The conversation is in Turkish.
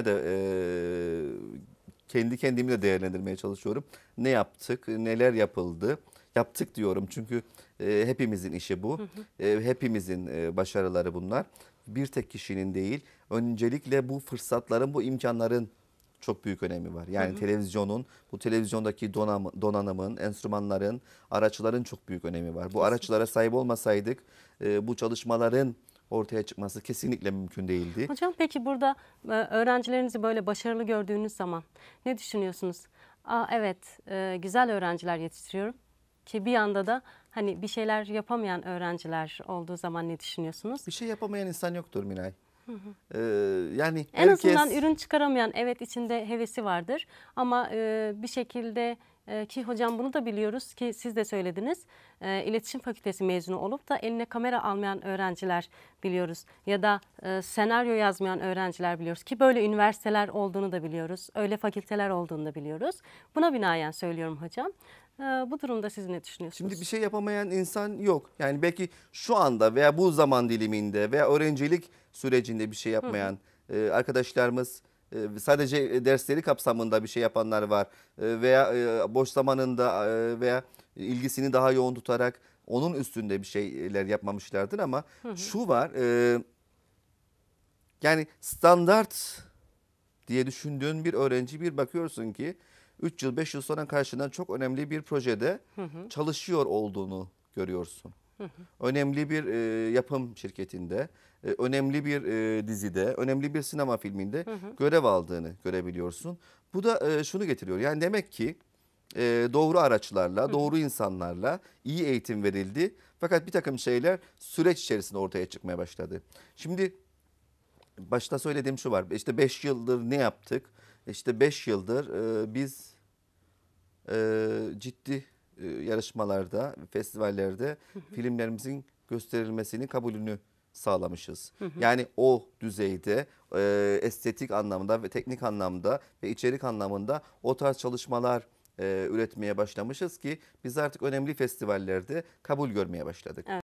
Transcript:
gelişme de e, kendi kendimi de değerlendirmeye çalışıyorum. Ne yaptık, neler yapıldı? Yaptık diyorum çünkü e, hepimizin işi bu. E, hepimizin e, başarıları bunlar. Bir tek kişinin değil. Öncelikle bu fırsatların, bu imkanların çok büyük önemi var. Yani hı hı. televizyonun, bu televizyondaki donam, donanımın, enstrümanların, araçların çok büyük önemi var. Bu araçlara sahip olmasaydık e, bu çalışmaların ortaya çıkması kesinlikle mümkün değildi. Hocam peki burada e, öğrencilerinizi böyle başarılı gördüğünüz zaman ne düşünüyorsunuz? Aa evet e, güzel öğrenciler yetiştiriyorum ki bir yanda da hani bir şeyler yapamayan öğrenciler olduğu zaman ne düşünüyorsunuz? Bir şey yapamayan insan yoktur Minay. Ee, yani en herkes... azından ürün çıkaramayan evet içinde hevesi vardır ama e, bir şekilde ee, ki hocam bunu da biliyoruz ki siz de söylediniz. E, iletişim fakültesi mezunu olup da eline kamera almayan öğrenciler biliyoruz. Ya da e, senaryo yazmayan öğrenciler biliyoruz ki böyle üniversiteler olduğunu da biliyoruz. Öyle fakülteler olduğunu da biliyoruz. Buna binaen söylüyorum hocam. Ee, bu durumda siz ne düşünüyorsunuz? Şimdi bir şey yapamayan insan yok. Yani belki şu anda veya bu zaman diliminde veya öğrencilik sürecinde bir şey yapmayan hı hı. E, arkadaşlarımız ee, sadece e, dersleri kapsamında bir şey yapanlar var ee, veya e, boş zamanında e, veya ilgisini daha yoğun tutarak onun üstünde bir şeyler yapmamışlardır ama hı hı. şu var yani standart diye düşündüğün bir öğrenci bir bakıyorsun ki 3 yıl 5 yıl sonra karşından çok önemli bir projede hı hı. çalışıyor olduğunu görüyorsun. Önemli bir e, yapım şirketinde, e, önemli bir e, dizide, önemli bir sinema filminde görev aldığını görebiliyorsun. Bu da e, şunu getiriyor. Yani demek ki e, doğru araçlarla, doğru insanlarla iyi eğitim verildi. Fakat bir takım şeyler süreç içerisinde ortaya çıkmaya başladı. Şimdi başta söylediğim şu var. İşte 5 yıldır ne yaptık? İşte 5 yıldır e, biz e, ciddi e, yarışmalarda, festivallerde filmlerimizin gösterilmesini kabulünü sağlamışız. Yani o düzeyde e, estetik anlamda ve teknik anlamda ve içerik anlamında o tarz çalışmalar e, üretmeye başlamışız ki biz artık önemli festivallerde kabul görmeye başladık. Evet.